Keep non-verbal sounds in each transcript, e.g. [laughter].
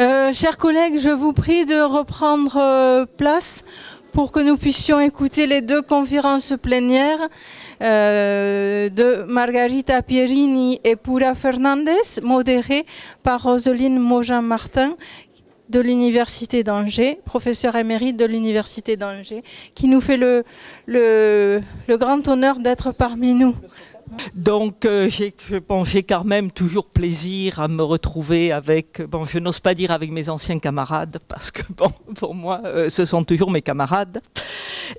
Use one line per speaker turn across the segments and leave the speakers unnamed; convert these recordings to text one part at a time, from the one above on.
Euh, chers collègues, je vous prie de reprendre euh, place pour que nous puissions écouter les deux conférences plénières euh, de Margarita Pierini et Pura Fernandez, modérées par Roseline mojan martin de l'Université d'Angers, professeur émérite de l'Université d'Angers, qui nous fait le grand honneur d'être parmi nous. Donc euh, j'ai quand même toujours plaisir à me retrouver avec, je n'ose pas dire avec mes anciens camarades, parce que bon, [laughs] pour moi, euh, ce sont toujours mes camarades.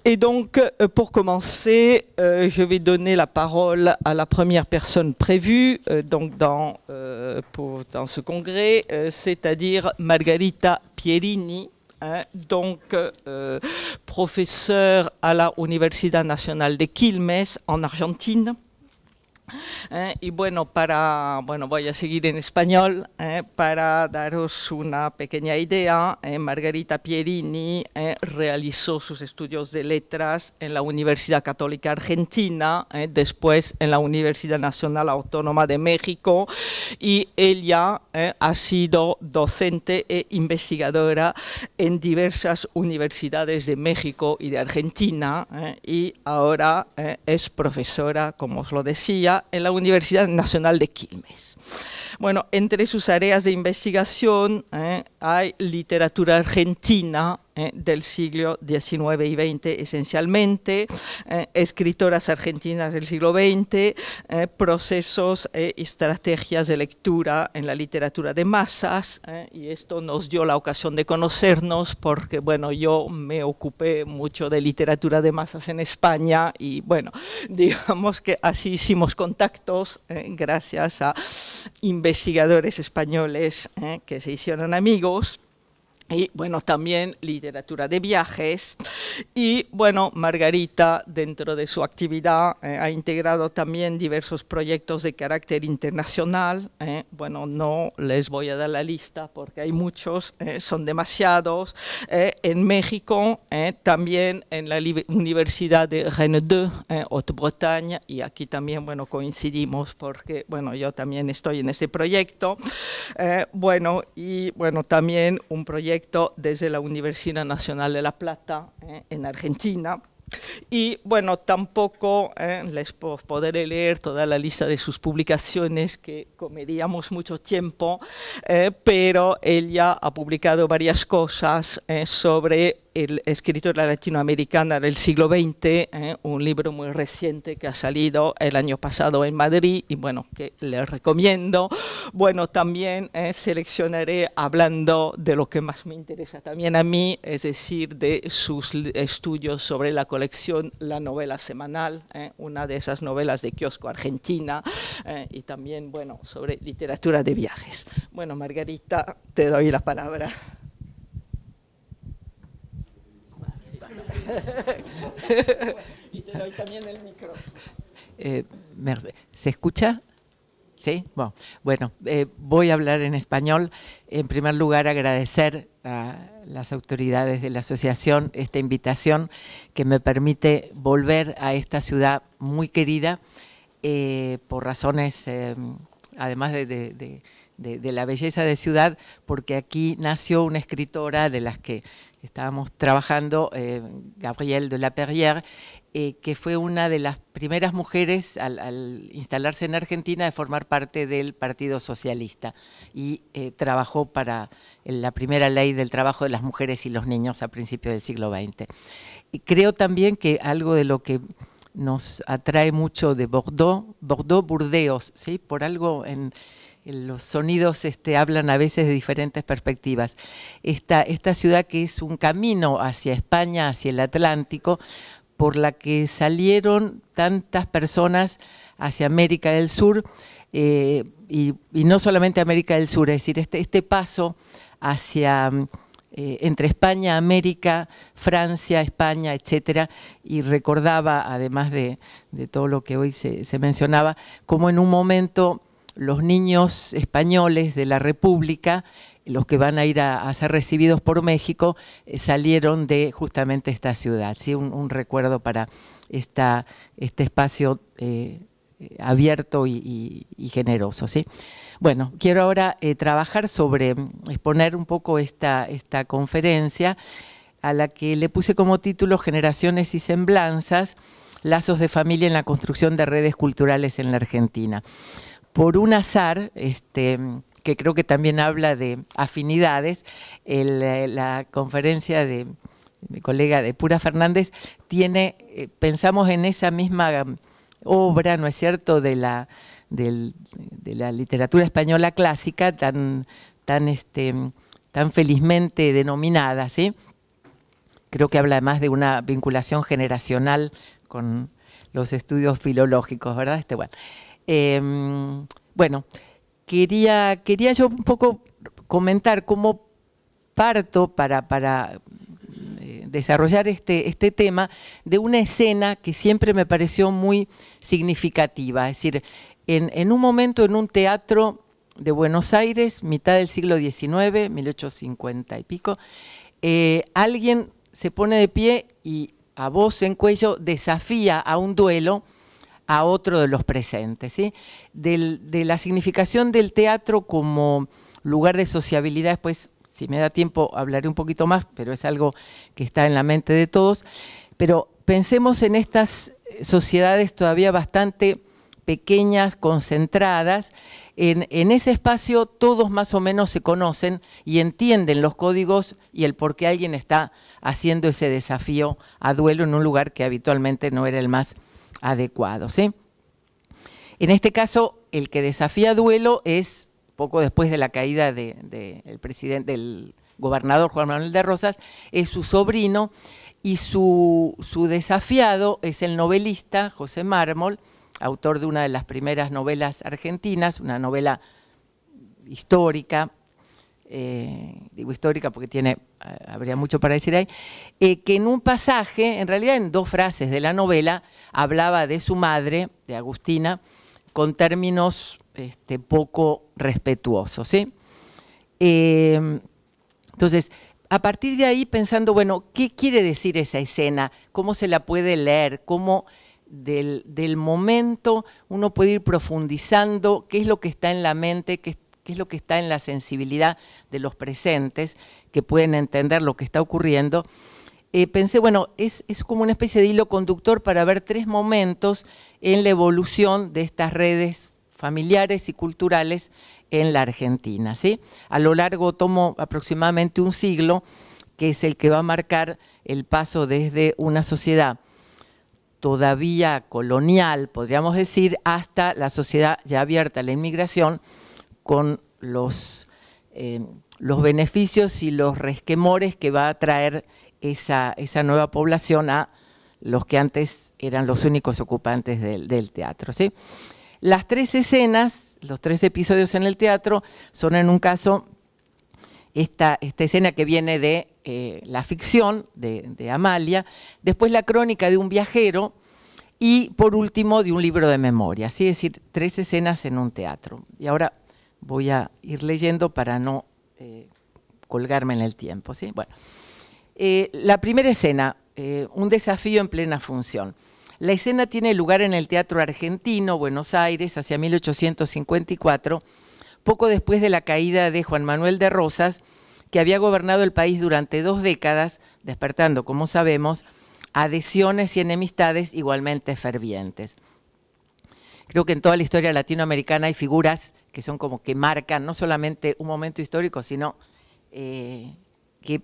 Et donc, euh, pour commencer, je vais donner la parole à la première personne prévue donc dans, ce congrès, c'est-à-dire Margarita Pierini. Hein, donc professeur à la Universidad de Quilmes en Argentine, [laughs] Eh, y bueno, para, bueno, voy a seguir en español eh, para daros una pequeña idea. Eh, Margarita Pierini realizó sus estudios de letras en la Universidad Católica Argentina, después en la Universidad Nacional Autónoma de México y ella ha sido docente e investigadora en diversas universidades de México y de Argentina y ahora es profesora, como os lo decía, en la Universidad Nacional de Quilmes. Bueno, entre sus áreas de investigación eh, hay literatura argentina, eh, del siglo XIX y XX esencialmente, eh, escritoras argentinas del siglo XX, eh, procesos y estrategias de lectura en la literatura de masas y esto nos dio la ocasión de conocernos porque bueno, yo me ocupé mucho de literatura de masas en España y bueno, [laughs] digamos que así hicimos contactos gracias a investigadores españoles que se hicieron amigos y bueno, también literatura de viajes. Y bueno, Margarita, dentro de su actividad, eh, ha integrado también diversos proyectos de carácter internacional. Eh, bueno, no les voy a dar la lista porque hay muchos, eh, son demasiados. en México, también en la Universidad de Rennes en haute bretagne y aquí también, bueno, coincidimos porque, bueno, yo también estoy en este proyecto. bueno, y bueno, también un proyecto desde la Universidad Nacional de La Plata, eh, en Argentina. Y bueno, tampoco eh, les podré leer toda la lista de sus publicaciones que comeríamos mucho tiempo, eh, pero ella ha publicado varias cosas sobre el escritora latinoamericana del siglo XX, ¿eh? un libro muy reciente que ha salido el año pasado en Madrid y bueno, que les recomiendo. Bueno, también ¿eh? seleccionaré hablando de lo que más me interesa también a mí, es decir, de sus estudios sobre la colección La Novela Semanal, ¿eh? una de esas novelas de kiosco argentina y también, bueno, sobre literatura de viajes. Bueno, Margarita, te doy la palabra. [laughs] y te doy también el micrófono. Eh,
¿Se escucha? Sí, bueno, eh, voy a hablar en español. En primer lugar, agradecer a las autoridades de la asociación esta invitación que me permite volver a esta ciudad muy querida eh, por razones, además de, la belleza de ciudad, porque aquí nació una escritora de las que estábamos trabajando, eh, Gabriel Gabrielle de la Perrière, eh, que fue una de las primeras mujeres al, instalarse en Argentina de formar parte del Partido Socialista y eh, trabajó para la primera ley del trabajo de las mujeres y los niños a principios del siglo XX. Y creo también que algo de lo que nos atrae mucho de Bordeaux, Bordeaux-Burdeos, ¿sí? por algo en eh, los sonidos este, hablan a veces de diferentes perspectivas. Esta, ciudad que es un camino hacia España, hacia el Atlántico, por la que salieron tantas personas hacia América del Sur, eh, y, no solamente América del Sur, es decir, este, este paso hacia eh, entre España, América, Francia, España, etcétera, y recordaba, además de, todo lo que hoy se, mencionaba, como en un momento los niños españoles de la República, los que van a ir a, ser recibidos por México, eh, salieron de justamente esta ciudad. ¿sí? Un, recuerdo para esta, este espacio eh, eh, abierto y, generoso. ¿sí? Bueno, quiero ahora trabajar sobre, mm, exponer un poco esta, esta conferencia a la que le puse como título Generaciones y Semblanzas, lazos de familia en la construcción de redes culturales en la Argentina por un azar, este, que creo que también habla de afinidades, eh, la conferencia de mi colega de Pura Fernández tiene, eh, pensamos en esa misma obra, ¿no es cierto?, de la, de la literatura española clásica tan, tan, este, tan felizmente denominada, ¿sí? Creo que habla además de una vinculación generacional con los estudios filológicos, ¿verdad? Este, bueno. Em, bueno, quería, yo un poco comentar cómo parto para, eh, desarrollar este, este, tema de una escena que siempre me pareció muy significativa. Es decir, en, un momento en un teatro de Buenos Aires, mitad del siglo XIX, 1850 y pico, eh, alguien se pone de pie y a voz en cuello desafía a un duelo a otro de los presentes, ¿sí? de la significación del teatro como lugar de sociabilidad, después, si me da tiempo, hablaré un poquito más, pero es algo que está en la mente de todos. Pero pensemos en estas eh, sociedades todavía bastante pequeñas, concentradas, en, en, ese espacio todos más o menos se conocen y entienden los códigos y el por qué alguien está haciendo ese desafío a duelo en un lugar que habitualmente no era el más Adecuado, En este caso, el que desafía duelo es poco después de la caída del gobernador Juan Manuel de Rosas, es su sobrino y su, su desafiado es el novelista José Mármol, autor de una de las primeras novelas argentinas, una novela histórica eh, digo histórica porque tiene, eh, habría mucho para decir ahí, eh, que en un pasaje, en realidad en dos frases de la novela, hablaba de su madre, de Agustina, con términos este, poco respetuosos. ¿sí? entonces, a partir de ahí pensando, bueno, ¿qué quiere decir esa escena? ¿Cómo se la puede leer? ¿Cómo del, del momento uno puede ir profundizando qué es lo que está en la mente, qué es lo que está en la sensibilidad de los presentes, que pueden entender lo que está ocurriendo, eh, pensé, bueno, es, como una especie de hilo conductor para ver tres momentos en la evolución de estas redes familiares y culturales en la Argentina. ¿sí? A lo largo tomo aproximadamente un siglo, que es el que va a marcar el paso desde una sociedad todavía colonial, podríamos decir, hasta la sociedad ya abierta a la inmigración, con los, eh, los beneficios y los resquemores que va a traer esa, esa nueva población a los que antes eran los únicos ocupantes del, teatro. ¿sí? Las tres escenas, los tres episodios en el teatro, son en un caso esta, esta escena que viene de eh, la ficción de, de, Amalia, después la crónica de un viajero y por último de un libro de memoria, es decir, tres escenas en un teatro. Y ahora voy a ir leyendo para no eh, colgarme en el tiempo. ¿sí? Bueno. Eh, la primera escena, eh, un desafío en plena función. La escena tiene lugar en el Teatro Argentino, Buenos Aires, hacia 1854, poco después de la caída de Juan Manuel de Rosas, que había gobernado el país durante dos décadas, despertando, como sabemos, adhesiones y enemistades igualmente fervientes. Creo que en toda la historia latinoamericana hay figuras que son como que marcan no solamente un momento histórico, sino eh, que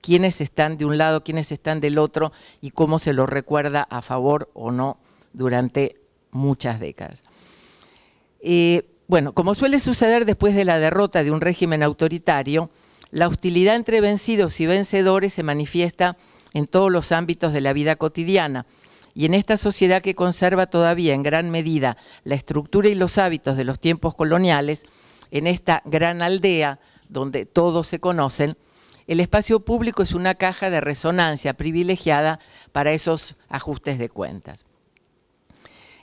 quiénes están de un lado, quiénes están del otro y cómo se lo recuerda a favor o no durante muchas décadas. Eh, bueno, como suele suceder después de la derrota de un régimen autoritario, la hostilidad entre vencidos y vencedores se manifiesta en todos los ámbitos de la vida cotidiana, y en esta sociedad que conserva todavía en gran medida la estructura y los hábitos de los tiempos coloniales, en esta gran aldea donde todos se conocen, el espacio público es una caja de resonancia privilegiada para esos ajustes de cuentas.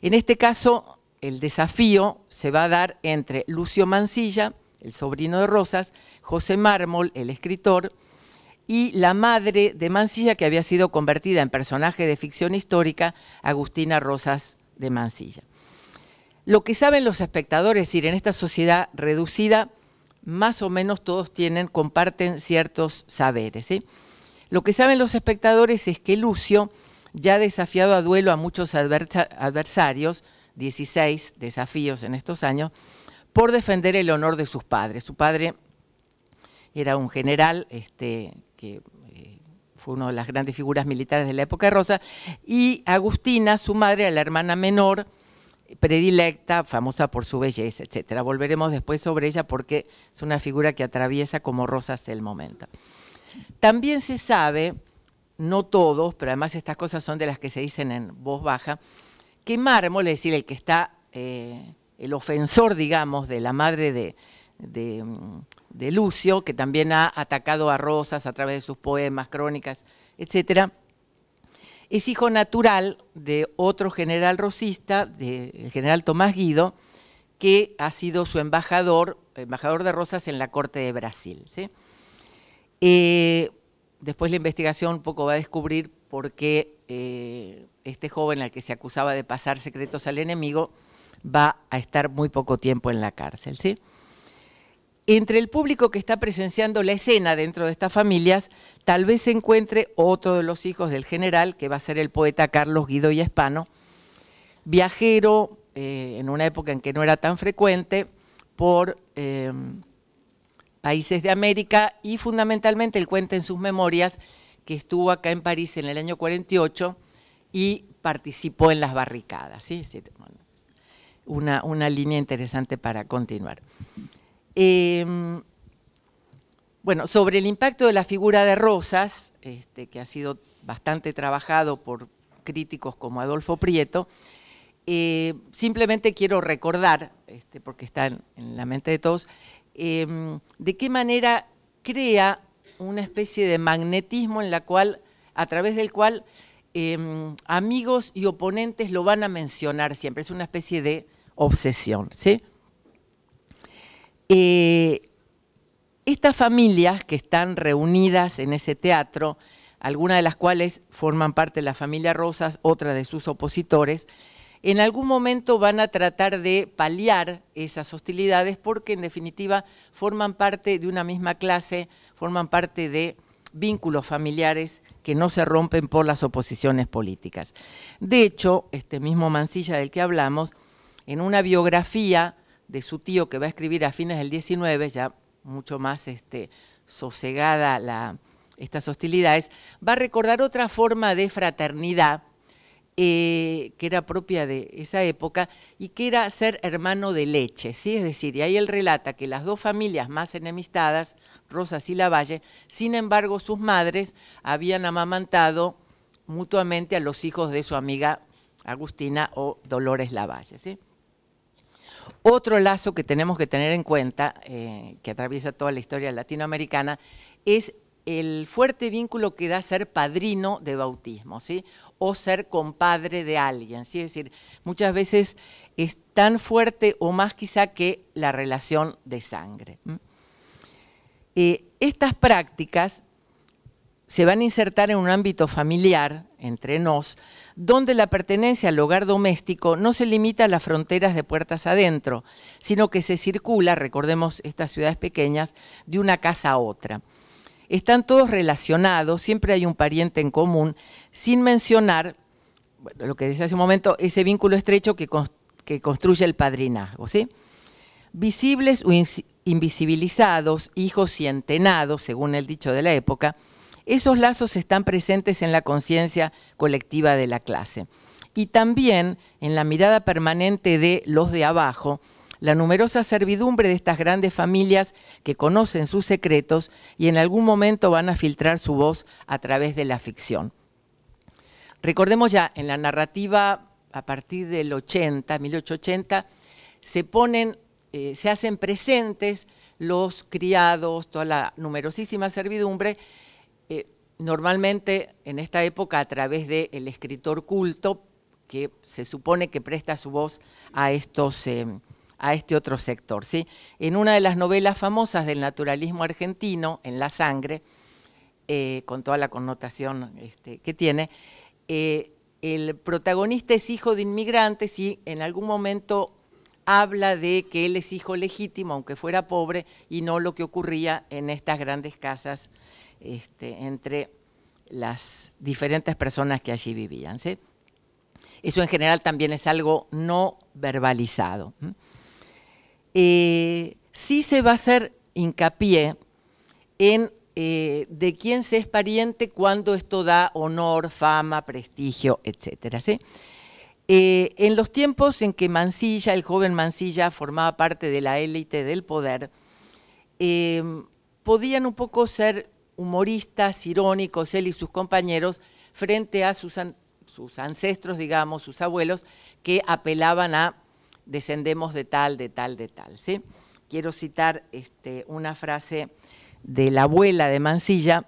En este caso, el desafío se va a dar entre Lucio Mancilla, el sobrino de Rosas, José Mármol, el escritor, y la madre de Mansilla, que había sido convertida en personaje de ficción histórica, Agustina Rosas de Mansilla. Lo que saben los espectadores, es decir, en esta sociedad reducida, más o menos todos tienen, comparten ciertos saberes. Lo que saben los espectadores es que Lucio ya ha desafiado a duelo a muchos adversarios, 16 desafíos en estos años, por defender el honor de sus padres. Su padre era un general este, que eh, fue una de las grandes figuras militares de la época Rosa, y Agustina, su madre, la hermana menor, predilecta, famosa por su belleza, etc. Volveremos después sobre ella porque es una figura que atraviesa como Rosa hasta el momento. También se sabe, no todos, pero además estas cosas son de las que se dicen en voz baja, que Mármol, es decir, el que está, eh, el ofensor, digamos, de la madre de, de mm, de Lucio, que también ha atacado a Rosas a través de sus poemas, crónicas, etc., es hijo natural de otro general rosista, del general Tomás Guido, que ha sido su embajador, embajador de Rosas en la corte de Brasil. Eh, después la investigación un poco va a descubrir por qué eh, este joven al que se acusaba de pasar secretos al enemigo va a estar muy poco tiempo en la cárcel. ¿sí? entre el público que está presenciando la escena dentro de estas familias, tal vez se encuentre otro de los hijos del general, que va a ser el poeta Carlos Guido y Espano, viajero eh, en una época en que no era tan frecuente por eh, países de América y fundamentalmente él cuenta en sus memorias que estuvo acá en París en el año 48 y participó en las barricadas. ¿sí? una, una línea interesante para continuar. Em, bueno, sobre el impacto de la figura de Rosas, este, que ha sido bastante trabajado por críticos como Adolfo Prieto, eh, simplemente quiero recordar, este, porque está en, la mente de todos, em, de qué manera crea una especie de magnetismo en la cual, a través del cual em, amigos y oponentes lo van a mencionar siempre. Es una especie de obsesión. ¿sí? Eh, estas familias que están reunidas en ese teatro, algunas de las cuales forman parte de la familia Rosas, otra de sus opositores, en algún momento van a tratar de paliar esas hostilidades porque en definitiva forman parte de una misma clase, forman parte de vínculos familiares que no se rompen por las oposiciones políticas. De hecho, este mismo Mancilla del que hablamos, en una biografía de su tío que va a escribir a fines del 19, ya mucho más este, sosegada la, estas hostilidades, va a recordar otra forma de fraternidad eh, que era propia de esa época y que era ser hermano de leche, ¿sí? es decir, y ahí él relata que las dos familias más enemistadas, Rosas y Lavalle, sin embargo sus madres habían amamantado mutuamente a los hijos de su amiga Agustina o Dolores Lavalle. ¿sí? Otro lazo que tenemos que tener en cuenta, eh, que atraviesa toda la historia latinoamericana, es el fuerte vínculo que da ser padrino de bautismo, ¿sí? O ser compadre de alguien, Es decir, muchas veces es tan fuerte o más quizá que la relación de sangre. Eh, estas prácticas se van a insertar en un ámbito familiar entre nos, donde la pertenencia al hogar doméstico no se limita a las fronteras de puertas adentro, sino que se circula, recordemos estas ciudades pequeñas, de una casa a otra. Están todos relacionados, siempre hay un pariente en común, sin mencionar, lo que decía hace un momento, ese vínculo estrecho que, construye el padrinazgo. ¿sí? Visibles o invisibilizados, hijos y antenados, según el dicho de la época, esos lazos están presentes en la conciencia colectiva de la clase. Y también en la mirada permanente de los de abajo, la numerosa servidumbre de estas grandes familias que conocen sus secretos y en algún momento van a filtrar su voz a través de la ficción. Recordemos ya, en la narrativa a partir del 80, 1880, se ponen, eh, se hacen presentes los criados, toda la numerosísima servidumbre, normalmente en esta época a través del escritor culto que se supone que presta su voz a, eh, este otro sector. ¿sí? En una de las novelas famosas del naturalismo argentino, En la sangre, eh, con toda la connotación este, que tiene, eh, el protagonista es hijo de inmigrantes y en algún momento habla de que él es hijo legítimo, aunque fuera pobre, y no lo que ocurría en estas grandes casas este, entre las diferentes personas que allí vivían. Eso en general también es algo no verbalizado. Eh, sí se va a hacer hincapié en eh, de quién se es pariente cuando esto da honor, fama, prestigio, etc. Eh, en los tiempos en que Mansilla, el joven Mansilla, formaba parte de la élite del poder, podían un poco ser humoristas, irónicos, él y sus compañeros, frente a sus, sus ancestros, digamos, sus abuelos, que apelaban a descendemos de tal, de tal, de tal. Quiero citar este, una frase de la abuela de Mansilla,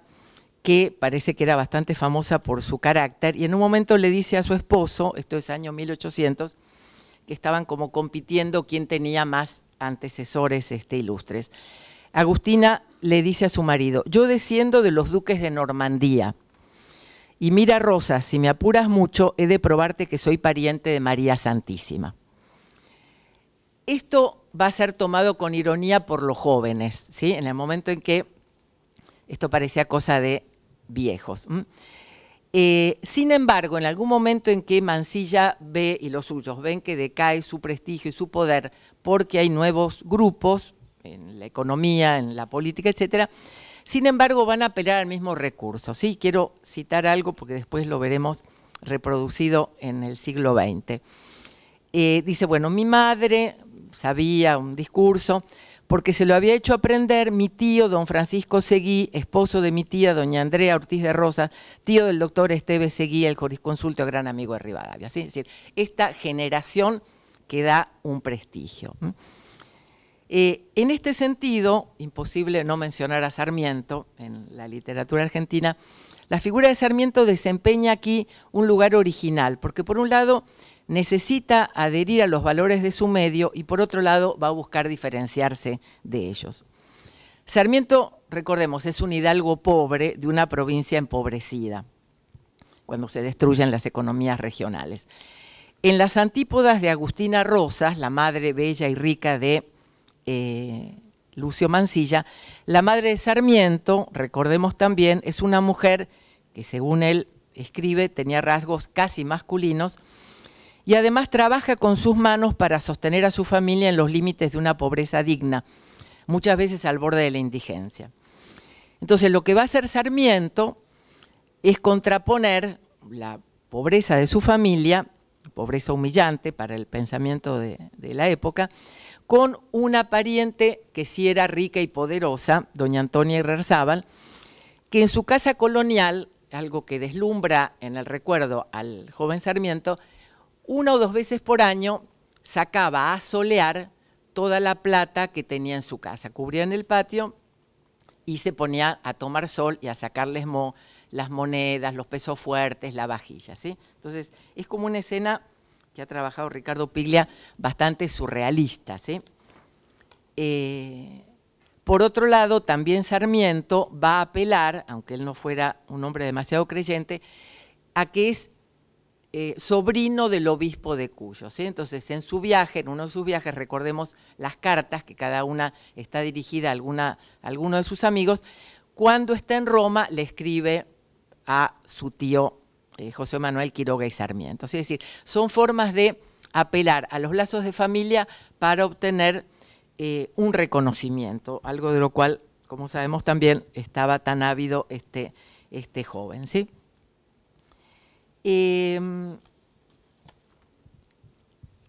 que parece que era bastante famosa por su carácter, y en un momento le dice a su esposo, esto es año 1800, que estaban como compitiendo quién tenía más antecesores este, ilustres. Agustina le dice a su marido, yo desciendo de los duques de Normandía. Y mira, Rosa, si me apuras mucho, he de probarte que soy pariente de María Santísima. Esto va a ser tomado con ironía por los jóvenes, ¿sí? En el momento en que esto parecía cosa de viejos. Eh, sin embargo, en algún momento en que Mansilla ve y los suyos ven que decae su prestigio y su poder porque hay nuevos grupos en la economía, en la política, etcétera. Sin embargo, van a apelar al mismo recurso. Sí, quiero citar algo porque después lo veremos reproducido en el siglo XX. Eh, dice, bueno, mi madre sabía un discurso porque se lo había hecho aprender mi tío, don Francisco Seguí, esposo de mi tía, doña Andrea Ortiz de Rosa, tío del doctor Esteves Seguí, el jurisconsulto gran amigo de Rivadavia. Es decir, esta generación que da un prestigio. Eh, en este sentido, imposible no mencionar a Sarmiento en la literatura argentina, la figura de Sarmiento desempeña aquí un lugar original, porque por un lado necesita adherir a los valores de su medio y por otro lado va a buscar diferenciarse de ellos. Sarmiento, recordemos, es un hidalgo pobre de una provincia empobrecida, cuando se destruyen las economías regionales. En las antípodas de Agustina Rosas, la madre bella y rica de eh, Lucio Mancilla, la madre de Sarmiento, recordemos también, es una mujer que según él escribe tenía rasgos casi masculinos y además trabaja con sus manos para sostener a su familia en los límites de una pobreza digna, muchas veces al borde de la indigencia. Entonces lo que va a hacer Sarmiento es contraponer la pobreza de su familia, pobreza humillante para el pensamiento de la época, con una pariente que sí era rica y poderosa, doña Antonia Irarzábal, que en su casa colonial, algo que deslumbra en el recuerdo al joven Sarmiento, una o dos veces por año sacaba a solear toda la plata que tenía en su casa, cubría en el patio y se ponía a tomar sol y a sacarles mo las monedas, los pesos fuertes, la vajilla, ¿sí? Entonces, es como una escena que ha trabajado Ricardo Piglia, bastante surrealista. Eh, por otro lado, también Sarmiento va a apelar, aunque él no fuera un hombre demasiado creyente, a que es eh, sobrino del obispo de Cuyo. Entonces, en su viaje, en uno de sus viajes, recordemos las cartas, que cada una está dirigida a, alguna, alguno de sus amigos, cuando está en Roma le escribe a su tío eh, José Manuel Quiroga y Sarmiento. Es decir, son formas de apelar a los lazos de familia para obtener eh, un reconocimiento, algo de lo cual, como sabemos también, estaba tan ávido este, este joven. ¿sí? Em,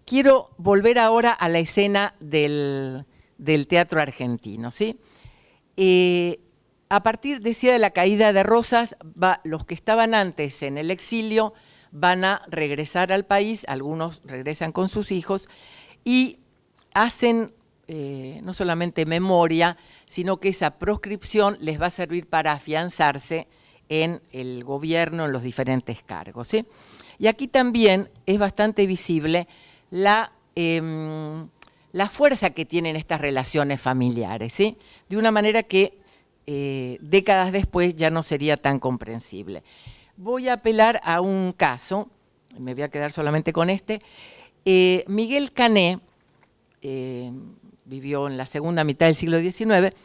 quiero volver ahora a la escena del, teatro argentino. ¿sí? Eh, a partir, decía, de la caída de Rosas, los que estaban antes en el exilio van a regresar al país, algunos regresan con sus hijos, y hacen eh, no solamente memoria, sino que esa proscripción les va a servir para afianzarse en el gobierno, en los diferentes cargos. Y aquí también es bastante visible la, em, la fuerza que tienen estas relaciones familiares, de una manera que eh, décadas después ya no sería tan comprensible. Voy a apelar a un caso, me voy a quedar solamente con este. Eh, Miguel Cané eh, vivió en la segunda mitad del siglo XIX,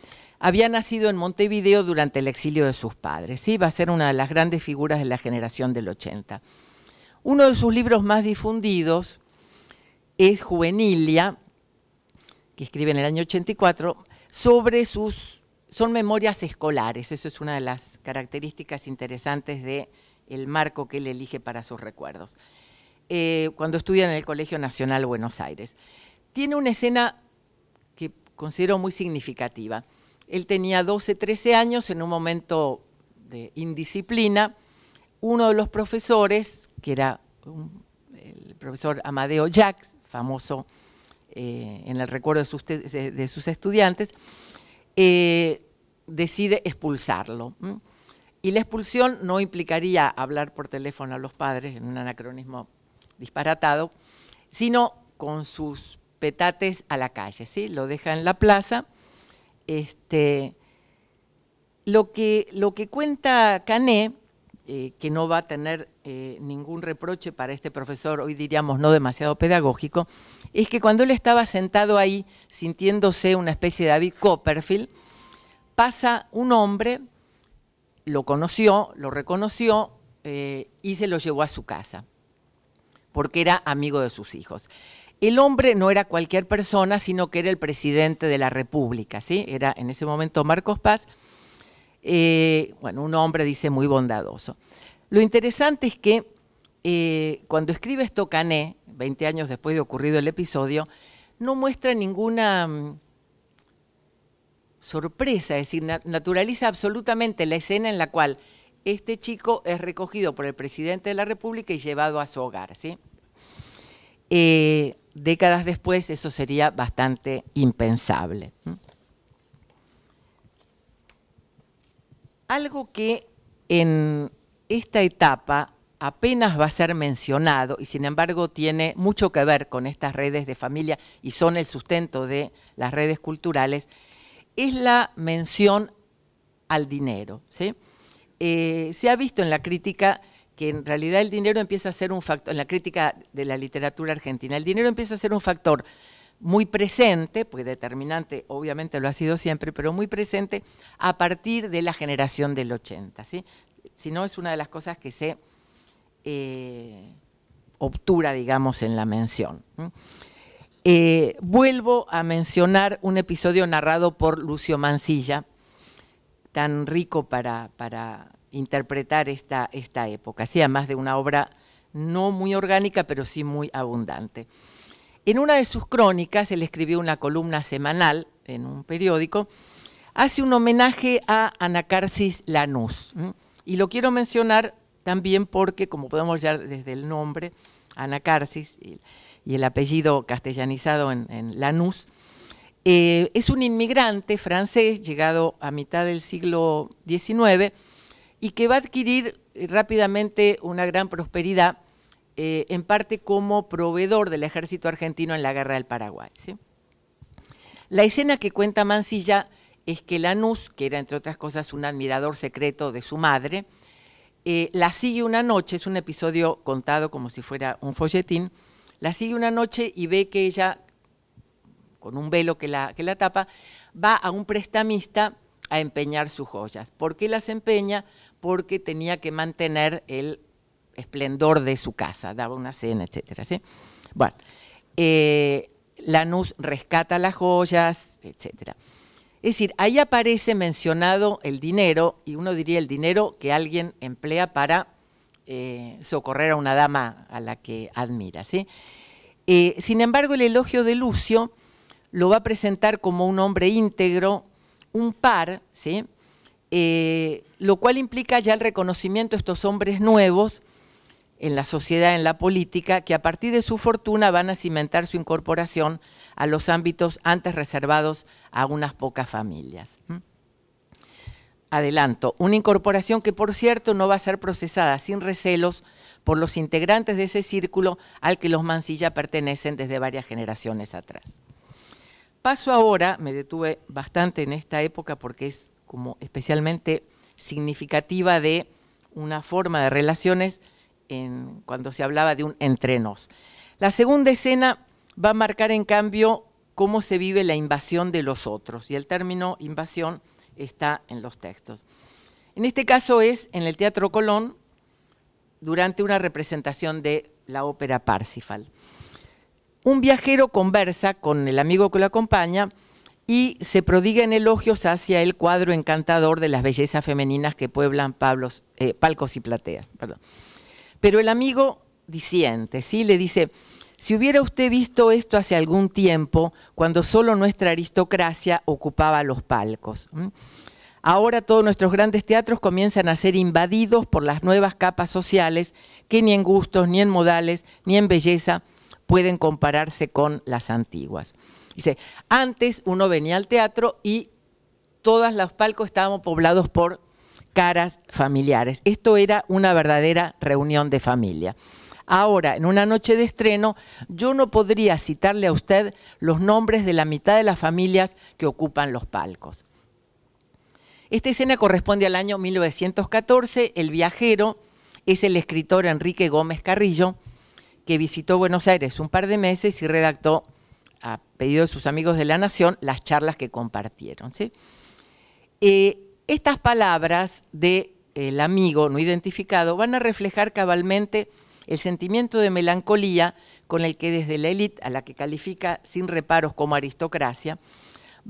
había nacido en Montevideo durante el exilio de sus padres, ¿sí? va a ser una de las grandes figuras de la generación del 80. Uno de sus libros más difundidos es Juvenilia, que escribe en el año 84, sobre sus son memorias escolares, eso es una de las características interesantes del marco que él elige para sus recuerdos. Eh, cuando estudia en el Colegio Nacional Buenos Aires. Tiene una escena que considero muy significativa. Él tenía 12, 13 años en un momento de indisciplina. Uno de los profesores, que era el profesor Amadeo Jacques, famoso eh, en el recuerdo de sus estudiantes, eh, decide expulsarlo. Y la expulsión no implicaría hablar por teléfono a los padres en un anacronismo disparatado, sino con sus petates a la calle, ¿sí? Lo deja en la plaza. Este, lo, que, lo que cuenta Cané eh, que no va a tener eh, ningún reproche para este profesor, hoy diríamos no demasiado pedagógico, es que cuando él estaba sentado ahí sintiéndose una especie de David Copperfield, pasa un hombre, lo conoció, lo reconoció eh, y se lo llevó a su casa, porque era amigo de sus hijos. El hombre no era cualquier persona, sino que era el presidente de la República, ¿sí? Era en ese momento Marcos Paz eh, bueno, un hombre dice muy bondadoso. Lo interesante es que eh, cuando escribe esto 20 años después de ocurrido el episodio, no muestra ninguna mm, sorpresa, es decir, naturaliza absolutamente la escena en la cual este chico es recogido por el presidente de la República y llevado a su hogar. ¿sí? Eh, décadas después eso sería bastante impensable. algo que en esta etapa apenas va a ser mencionado y sin embargo tiene mucho que ver con estas redes de familia y son el sustento de las redes culturales, es la mención al dinero. Eh, se ha visto en la crítica que en realidad el dinero empieza a ser un factor, en la crítica de la literatura argentina, el dinero empieza a ser un factor muy presente, pues determinante obviamente lo ha sido siempre, pero muy presente a partir de la generación del 80. ¿sí? Si no, es una de las cosas que se eh, obtura, digamos, en la mención. Eh, vuelvo a mencionar un episodio narrado por Lucio Mancilla, tan rico para, interpretar esta, época. sea más de una obra no muy orgánica, pero sí muy abundante. En una de sus crónicas, él escribió una columna semanal en un periódico, hace un homenaje a Anacarsis Lanús. Y lo quiero mencionar también porque, como podemos ver desde el nombre, Anacarsis y el apellido castellanizado en, Lanús, eh, es un inmigrante francés llegado a mitad del siglo XIX y que va a adquirir eh, rápidamente una gran prosperidad eh, en parte como proveedor del ejército argentino en la guerra del Paraguay. La escena que cuenta Mansilla es que Lanús, que era entre otras cosas un admirador secreto de su madre, eh, la sigue una noche, es un episodio contado como si fuera un folletín, la sigue una noche y ve que ella, con un velo que la, que la tapa, va a un prestamista a empeñar sus joyas. ¿Por qué las empeña? Porque tenía que mantener el esplendor de su casa, daba una cena, etcétera. ¿sí? Bueno, eh, Lanús rescata las joyas, etcétera. Es decir, ahí aparece mencionado el dinero, y uno diría el dinero que alguien emplea para eh, socorrer a una dama a la que admira. ¿sí? Eh, sin embargo, el elogio de Lucio lo va a presentar como un hombre íntegro, un par, ¿sí? lo cual implica ya el reconocimiento de estos hombres nuevos en la sociedad, en la política, que a partir de su fortuna van a cimentar su incorporación a los ámbitos antes reservados a unas pocas familias. ¿Mm? Adelanto, una incorporación que por cierto no va a ser procesada sin recelos por los integrantes de ese círculo al que los Mancilla pertenecen desde varias generaciones atrás. Paso ahora, me detuve bastante en esta época porque es como especialmente significativa de una forma de relaciones cuando se hablaba de un entrenos. La segunda escena va a marcar, en cambio, cómo se vive la invasión de los otros, y el término invasión está en los textos. En este caso es en el Teatro Colón, durante una representación de la ópera Parsifal. Un viajero conversa con el amigo que lo acompaña y se prodiga en elogios hacia el cuadro encantador de las bellezas femeninas que pueblan pablos, eh, palcos y plateas. Perdón. Pero el amigo disiente, ¿sí? Le dice, si hubiera usted visto esto hace algún tiempo, cuando solo nuestra aristocracia ocupaba los palcos. Ahora todos nuestros grandes teatros comienzan a ser invadidos por las nuevas capas sociales que ni en gustos, ni en modales, ni en belleza pueden compararse con las antiguas. Dice, antes uno venía al teatro y todos los palcos estábamos poblados por caras familiares. Esto era una verdadera reunión de familia. Ahora, en una noche de estreno, yo no podría citarle a usted los nombres de la mitad de las familias que ocupan los palcos. Esta escena corresponde al año 1914. El viajero es el escritor Enrique Gómez Carrillo, que visitó Buenos Aires un par de meses y redactó, a pedido de sus amigos de la Nación, las charlas que compartieron. ¿sí? Eh, estas palabras del amigo no identificado van a reflejar cabalmente el sentimiento de melancolía con el que desde la élite, a la que califica sin reparos como aristocracia,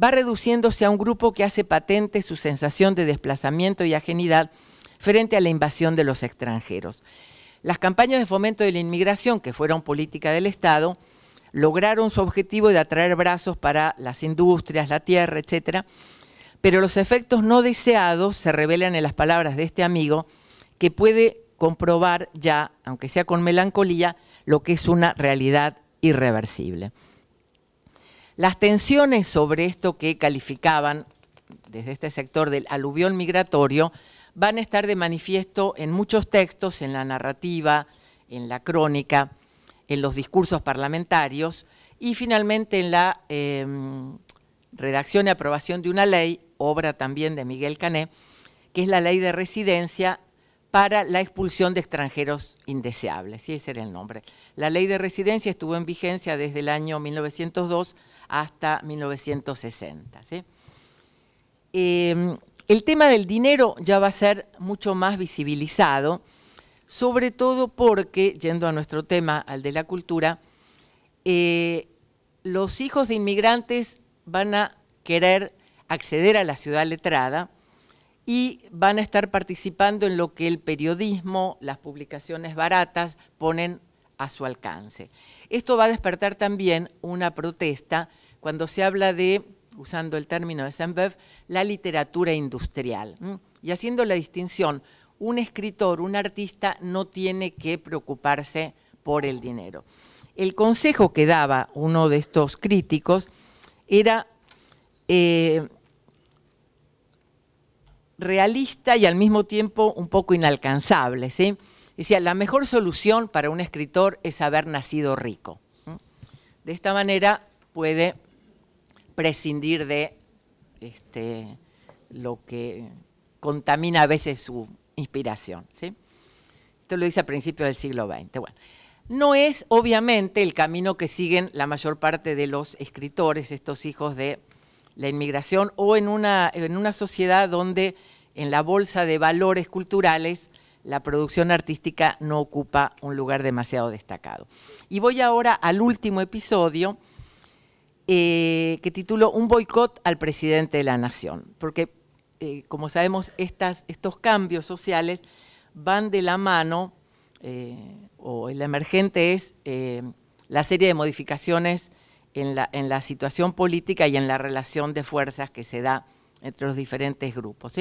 va reduciéndose a un grupo que hace patente su sensación de desplazamiento y ajenidad frente a la invasión de los extranjeros. Las campañas de fomento de la inmigración, que fueron política del Estado, lograron su objetivo de atraer brazos para las industrias, la tierra, etcétera, pero los efectos no deseados se revelan en las palabras de este amigo que puede comprobar ya, aunque sea con melancolía, lo que es una realidad irreversible. Las tensiones sobre esto que calificaban desde este sector del aluvión migratorio van a estar de manifiesto en muchos textos, en la narrativa, en la crónica, en los discursos parlamentarios y finalmente en la em, redacción y aprobación de una ley obra también de Miguel Cané, que es la ley de residencia para la expulsión de extranjeros indeseables, ¿sí? ese era el nombre. La ley de residencia estuvo en vigencia desde el año 1902 hasta 1960. Em, el tema del dinero ya va a ser mucho más visibilizado, sobre todo porque, yendo a nuestro tema, al de la cultura, eh, los hijos de inmigrantes van a querer acceder a la ciudad letrada y van a estar participando en lo que el periodismo, las publicaciones baratas ponen a su alcance. Esto va a despertar también una protesta cuando se habla de, usando el término de Saint-Beuf, la literatura industrial. Y haciendo la distinción, un escritor, un artista no tiene que preocuparse por el dinero. El consejo que daba uno de estos críticos era... Eh, realista y al mismo tiempo un poco inalcanzable. ¿sí? Decía, la mejor solución para un escritor es haber nacido rico. De esta manera puede prescindir de este, lo que contamina a veces su inspiración. ¿sí? Esto lo dice a principios del siglo XX. Bueno, no es obviamente el camino que siguen la mayor parte de los escritores, estos hijos de la inmigración o en una, en una sociedad donde en la bolsa de valores culturales la producción artística no ocupa un lugar demasiado destacado. Y voy ahora al último episodio eh, que titulo Un boicot al presidente de la nación, porque eh, como sabemos estas, estos cambios sociales van de la mano, eh, o el emergente es la serie de modificaciones en la, situación política y en la relación de fuerzas que se da entre los diferentes grupos.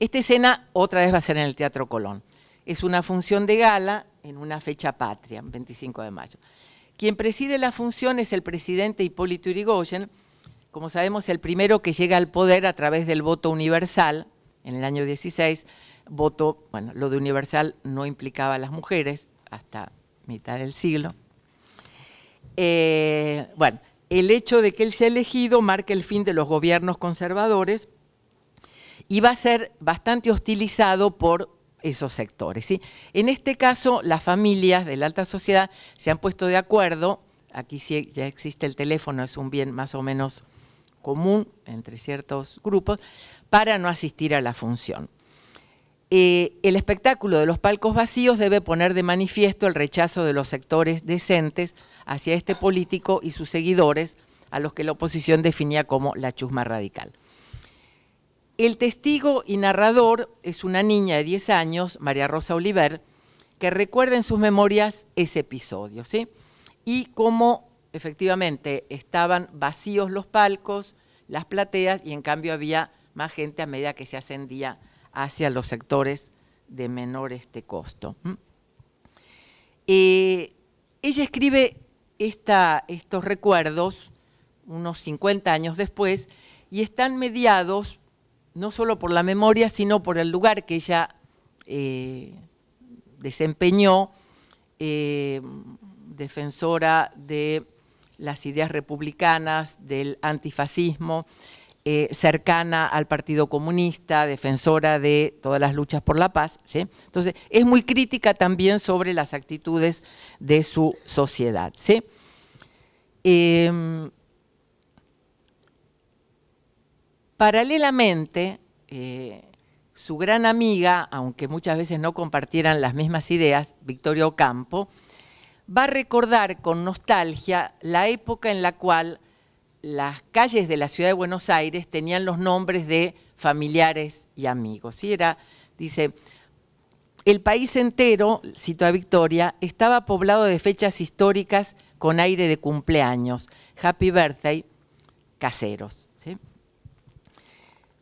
Esta escena otra vez va a ser en el Teatro Colón. Es una función de gala en una fecha patria, 25 de mayo. Quien preside la función es el presidente Hipólito Yrigoyen, como sabemos, el primero que llega al poder a través del voto universal en el año 16, voto, bueno, lo de universal no implicaba a las mujeres hasta mitad del siglo, eh, bueno, el hecho de que él sea elegido marca el fin de los gobiernos conservadores y va a ser bastante hostilizado por esos sectores. En este caso, las familias de la alta sociedad se han puesto de acuerdo, aquí ya existe el teléfono, es un bien más o menos común entre ciertos grupos, para no asistir a la función. Eh, el espectáculo de los palcos vacíos debe poner de manifiesto el rechazo de los sectores decentes hacia este político y sus seguidores, a los que la oposición definía como la chusma radical. El testigo y narrador es una niña de 10 años, María Rosa Oliver, que recuerda en sus memorias ese episodio, ¿sí? Y cómo efectivamente estaban vacíos los palcos, las plateas, y en cambio había más gente a medida que se ascendía hacia los sectores de menor este costo. Eh, ella escribe estos recuerdos unos 50 años después y están mediados no solo por la memoria, sino por el lugar que ella eh, desempeñó, eh, defensora de las ideas republicanas, del antifascismo. Eh, cercana al Partido Comunista, defensora de todas las luchas por la paz. Entonces, es muy crítica también sobre las actitudes de su sociedad. Em, paralelamente, eh, su gran amiga, aunque muchas veces no compartieran las mismas ideas, Victoria Ocampo, va a recordar con nostalgia la época en la cual las calles de la ciudad de Buenos Aires tenían los nombres de familiares y amigos. Y era, dice, el país entero, cito a Victoria, estaba poblado de fechas históricas con aire de cumpleaños, happy birthday, caseros.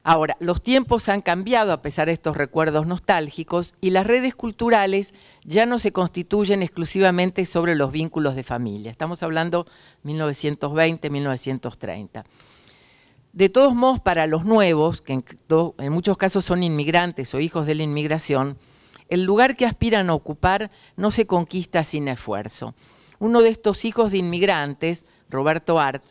Ahora, los tiempos han cambiado a pesar de estos recuerdos nostálgicos y las redes culturales ya no se constituyen exclusivamente sobre los vínculos de familia. Estamos hablando 1920-1930. De todos modos, para los nuevos, que en, muchos casos son inmigrantes o hijos de la inmigración, el lugar que aspiran a ocupar no se conquista sin esfuerzo. Uno de estos hijos de inmigrantes, Roberto Art,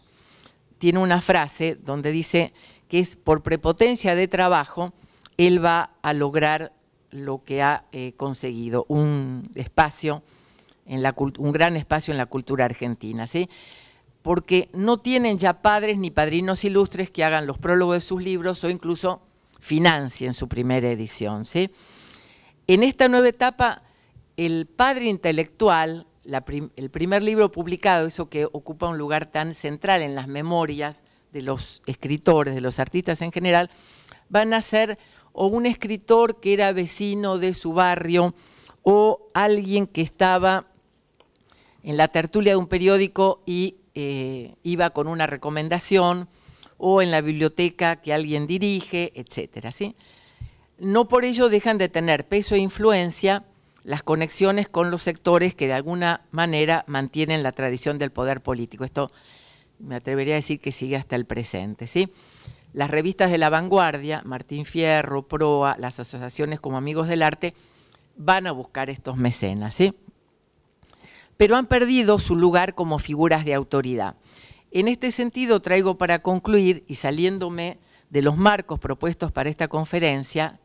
tiene una frase donde dice que es por prepotencia de trabajo, él va a lograr lo que ha eh, conseguido, un espacio, en la, un gran espacio en la cultura argentina. ¿sí? Porque no tienen ya padres ni padrinos ilustres que hagan los prólogos de sus libros o incluso financien su primera edición. ¿sí? En esta nueva etapa, el padre intelectual, el primer libro publicado, eso que ocupa un lugar tan central en las memorias de los escritores, de los artistas en general, van a ser o un escritor que era vecino de su barrio o alguien que estaba en la tertulia de un periódico y eh, iba con una recomendación o en la biblioteca que alguien dirige, etcétera. ¿sí? No por ello dejan de tener peso e influencia las conexiones con los sectores que de alguna manera mantienen la tradición del poder político. Esto me atrevería a decir que sigue hasta el presente, ¿sí? Las revistas de la vanguardia, Martín Fierro, Proa, las asociaciones como Amigos del Arte, van a buscar estos mecenas, Pero han perdido su lugar como figuras de autoridad. En este sentido traigo para concluir y saliéndome de los marcos propuestos para esta conferencia,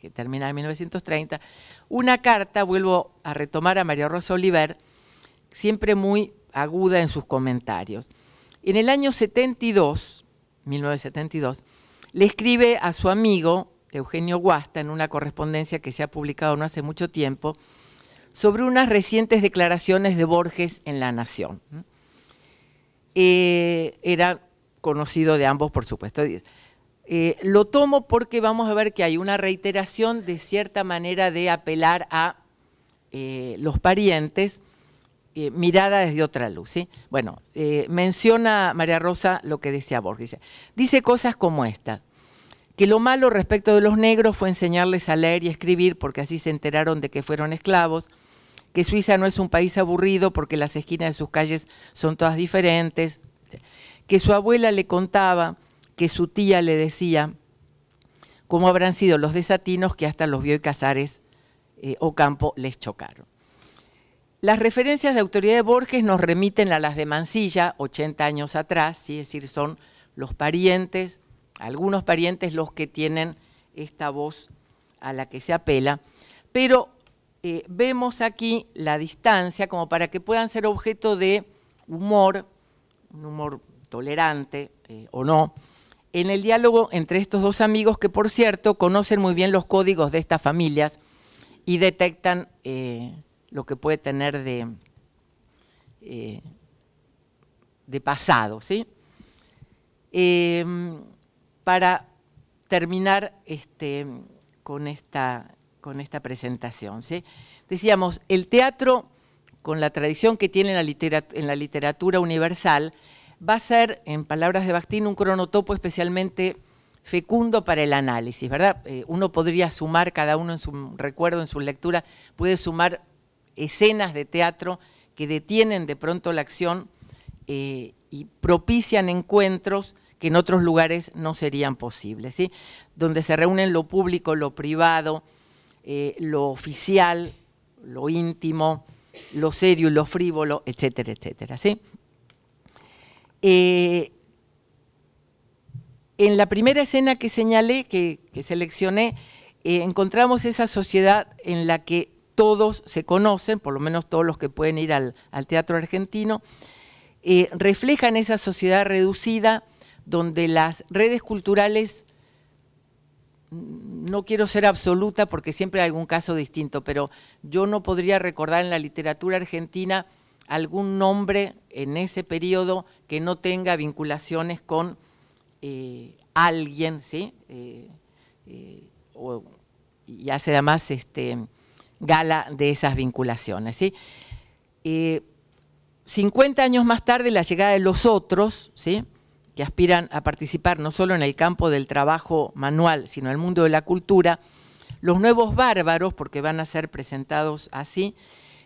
que termina en 1930, una carta, vuelvo a retomar a María Rosa Oliver, siempre muy aguda en sus comentarios. En el año 72, 1972, le escribe a su amigo Eugenio Guasta en una correspondencia que se ha publicado no hace mucho tiempo sobre unas recientes declaraciones de Borges en La Nación. Eh, era conocido de ambos, por supuesto. Eh, lo tomo porque vamos a ver que hay una reiteración de cierta manera de apelar a eh, los parientes eh, mirada desde otra luz. ¿sí? Bueno, eh, menciona María Rosa lo que decía Borges. Dice, cosas como esta, que lo malo respecto de los negros fue enseñarles a leer y escribir porque así se enteraron de que fueron esclavos, que Suiza no es un país aburrido porque las esquinas de sus calles son todas diferentes, que su abuela le contaba, que su tía le decía cómo habrán sido los desatinos que hasta los vio y Casares eh, o Campo les chocaron. Las referencias de autoridad de Borges nos remiten a las de Mansilla, 80 años atrás, es decir, son los parientes, algunos parientes los que tienen esta voz a la que se apela, pero eh, vemos aquí la distancia como para que puedan ser objeto de humor, un humor tolerante eh, o no, en el diálogo entre estos dos amigos que, por cierto, conocen muy bien los códigos de estas familias y detectan eh, lo que puede tener de, eh, de pasado. ¿sí? Em, para terminar este, con, esta, con, esta, presentación, decíamos, el teatro, con la tradición que tiene en la, literatura, en la literatura universal, va a ser, en palabras de Bastín, un cronotopo especialmente fecundo para el análisis, ¿verdad? Eh, uno podría sumar, cada uno en su recuerdo, en su lectura, puede sumar escenas de teatro que detienen de pronto la acción eh, y propician encuentros que en otros lugares no serían posibles, ¿sí? donde se reúnen lo público, lo privado, eh, lo oficial, lo íntimo, lo serio y lo frívolo, etcétera, etcétera. ¿sí? Eh, en la primera escena que señalé, que, seleccioné, encontramos esa sociedad en la que todos se conocen, por lo menos todos los que pueden ir al, teatro argentino, eh, reflejan esa sociedad reducida donde las redes culturales, mm, no quiero ser absoluta porque siempre hay algún caso distinto, pero yo no podría recordar en la literatura argentina algún nombre en ese periodo que no tenga vinculaciones con eh, alguien, ¿sí? Eh, o, y hace además este, gala de esas vinculaciones. ¿sí? 50 eh, años más tarde, la llegada de los otros, ¿sí? que aspiran a participar no solo en el campo del trabajo manual, sino en el mundo de la cultura, los nuevos bárbaros, porque van a ser presentados así,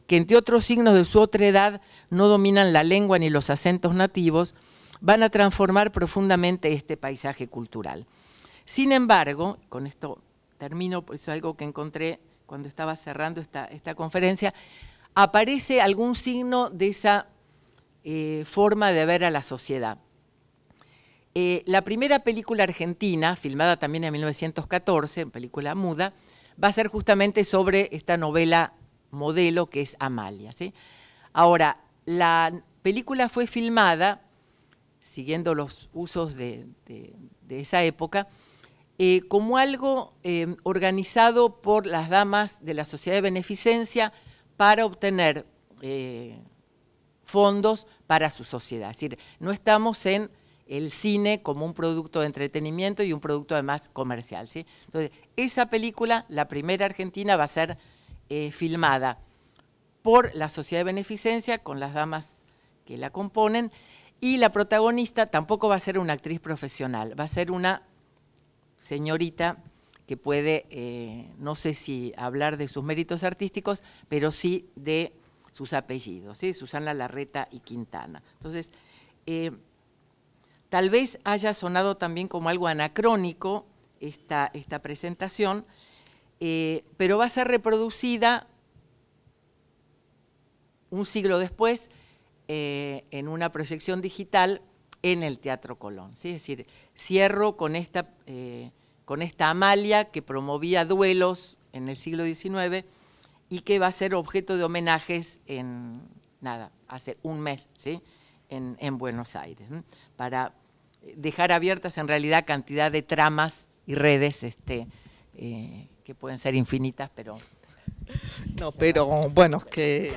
que entre otros signos de su otra edad no dominan la lengua ni los acentos nativos, van a transformar profundamente este paisaje cultural. Sin embargo, con esto termino, es pues, algo que encontré cuando estaba cerrando esta, conferencia, aparece algún signo de esa eh, forma de ver a la sociedad. Eh, la primera película argentina, filmada también en 1914, en película muda, va a ser justamente sobre esta novela modelo que es Amalia. Ahora, la película fue filmada, siguiendo los usos de esa época, eh, como algo em, organizado por las damas de la Sociedad de Beneficencia para obtener eh, fondos para su sociedad. Es decir, no estamos en el cine como un producto de entretenimiento y un producto además comercial. ¿sí? Entonces, esa película, la primera argentina, va a ser eh, filmada por la Sociedad de Beneficencia, con las damas que la componen, y la protagonista tampoco va a ser una actriz profesional, va a ser una señorita que puede, eh, no sé si hablar de sus méritos artísticos, pero sí de sus apellidos, Susana Larreta y Quintana. Entonces, eh, tal vez haya sonado también como algo anacrónico esta, esta presentación, eh, pero va a ser reproducida un siglo después en una proyección digital en el Teatro Colón. Es decir, cierro con esta, eh, con esta Amalia que promovía duelos en el siglo XIX y que va a ser objeto de homenajes en, nada, hace un mes, En, Buenos Aires, para dejar abiertas en realidad cantidad de tramas y redes este, eh, que pueden ser infinitas, pero...
No, pero bueno, que...